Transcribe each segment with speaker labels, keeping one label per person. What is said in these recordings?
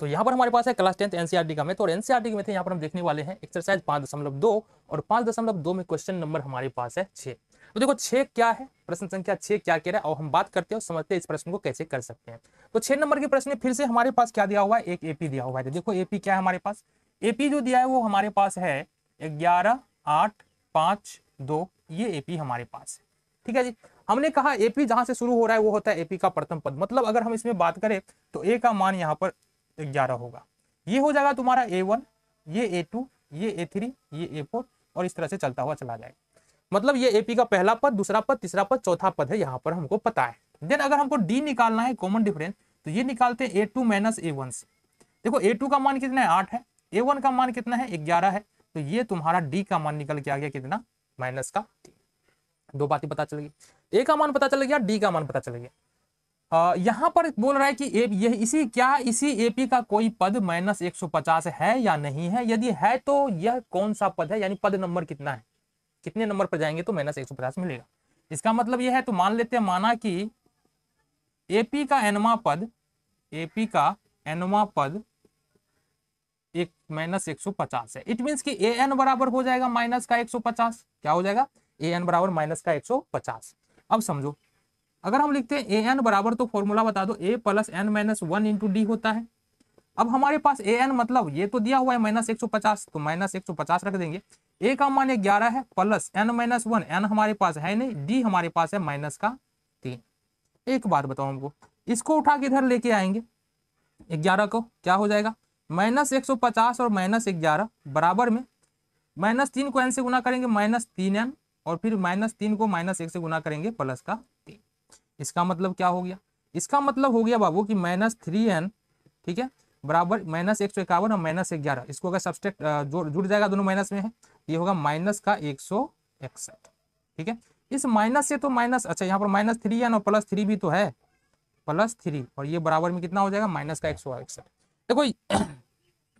Speaker 1: तो यहाँ पर हमारे पास है क्लास टेंथ एनसीआरटी का मैथ और एनसीआरटी के मैथ यहाँ पर हम देखने वाले हैं एक्सरसाइज पांच दशमलव दो और पांच दशमलव दो में क्वेश्चन नंबर हमारे पास है छे तो देखो छे क्या है प्रश्न संख्या छे क्या कह रहा है और हम बात करते हैं और समझते हैं इस प्रश्न को कैसे कर सकते हैं तो छह नंबर के प्रश्न फिर से हमारे पास क्या दिया हुआ है एक एपी दिया हुआ है तो देखो एपी क्या है हमारे पास एपी जो दिया है वो हमारे पास है ग्यारह आठ पांच दो ये एपी हमारे पास है ठीक है जी हमने कहा एपी जहां से शुरू हो रहा है वो होता है एपी का प्रथम पद मतलब अगर हम इसमें बात करें तो ए का मान यहाँ पर ग्यारह होगा ये हो जाएगा तुम्हारा ए वन ये ए टू ये ए थ्री ये ए फोर और इस तरह से चलता हुआ चला जाएगा मतलब ये एपी का पहला पद दूसरा पद तीसरा पद चौथा पद है यहाँ पर हमको पता है देन अगर हमको डी निकालना है कॉमन डिफरेंस तो ये निकालते हैं A two minus A one से देखो ए टू का मान कितना है आठ है ए वन का मान कितना है ग्यारह है तो ये तुम्हारा डी का मान निकल के आ गया कितना माइनस का दो बातें पता चल गई ए का मान पता चल गया डी का मान पता चल गया यहाँ पर बोल रहा है कि यह इसी क्या इसी एपी का कोई पद माइनस पचास है या नहीं है यदि है तो यह कौन सा पद है यानी पद नंबर कितना है कितने नंबर पर जाएंगे तो माइनस एक मिलेगा इसका मतलब यह है तो मान लेते हैं माना कि एपी का एनवा पद एपी का एनवा पद एक माइनस एक सौ पचास है इट मीन कि ए एन बराबर हो जाएगा माइनस का एक सौ पचास क्या हो जाएगा ए एन बराबर माइनस का एक सौ पचास अब समझो अगर हम लिखते हैं ए एन बराबर तो फॉर्मूला बता दो A plus N minus one into D होता है अब हमारे पास ए एन मतलब ये तो दिया हुआ है माइनस एक सौ पचास तो माइनस एक सौ पचास रख देंगे ए का मान ग्यारह है plus N minus one N हमारे पास है नहीं डी हमारे पास है माइनस का तीन एक बात बताओ हमको इसको उठा के इधर लेके आएंगे ग्यारह को क्या हो जाएगा माइनस एक सौ पचास और माइनस ग्यारह बराबर में माइनस तीन को एन से गुना करेंगे माइनस तीन एन और फिर माइनस तीन को माइनस एक से गुना करेंगे प्लस का तीन इसका मतलब क्या हो गया इसका मतलब हो गया बाबू कि माइनस थ्री एन ठीक है बराबर माइनस एक सौ इक्यावन और माइनस ग्यारह इसको अगर सब्सटेक्ट जुड़ जाएगा दोनों माइनस में है ये होगा माइनस का एक सौ इकसठ ठीक है इस माइनस से तो माइनस अच्छा यहाँ पर माइनस थ्री एन और प्लस थ्री भी तो है प्लस थ्री और ये बराबर में कितना हो जाएगा माइनस का एक सौ इकसठ देखो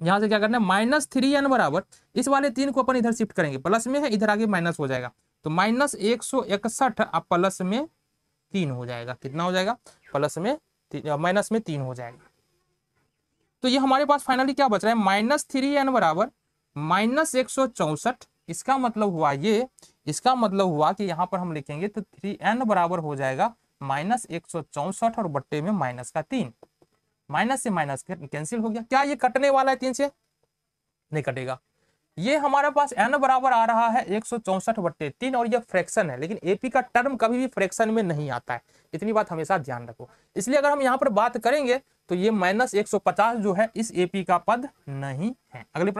Speaker 1: यहाँ से क्या करना है माइनस थ्री एन बराबर इस वाले तीन को अपन इधर शिफ्ट करेंगे प्लस में है इधर आगे माइनस हो जाएगा तो माइनस एक सौ इकसठ आप प्लस में तीन हो जाएगा कितना हो जाएगा प्लस में माइनस में तीन हो जाएगा तो ये हमारे पास फाइनली क्या बच रहा है माइनस थ्री एन बराबर माइनस एक सौ चौसठ इसका मतलब हुआ ये इसका मतलब हुआ कि यहाँ पर हम लिखेंगे तो थ्री एन बराबर हो जाएगा माइनस एक सौ चौसठ और बट्टे में माइनस का तीन माइनस से माइनस कैंसिल हो गया क्या ये कटने वाला है तीन से नहीं कटेगा ये हमारे पास एन बराबर आ रहा है एक सौ चौसठ बट्टे तीन और ये फ्रैक्शन है लेकिन एपी का टर्म कभी भी फ्रैक्शन में नहीं आता है इतनी बात हमेशा ध्यान रखो इसलिए अगर हम यहाँ पर बात करेंगे तो ये माइनस एक सौ पचास जो है इस एपी का पद नहीं है अगले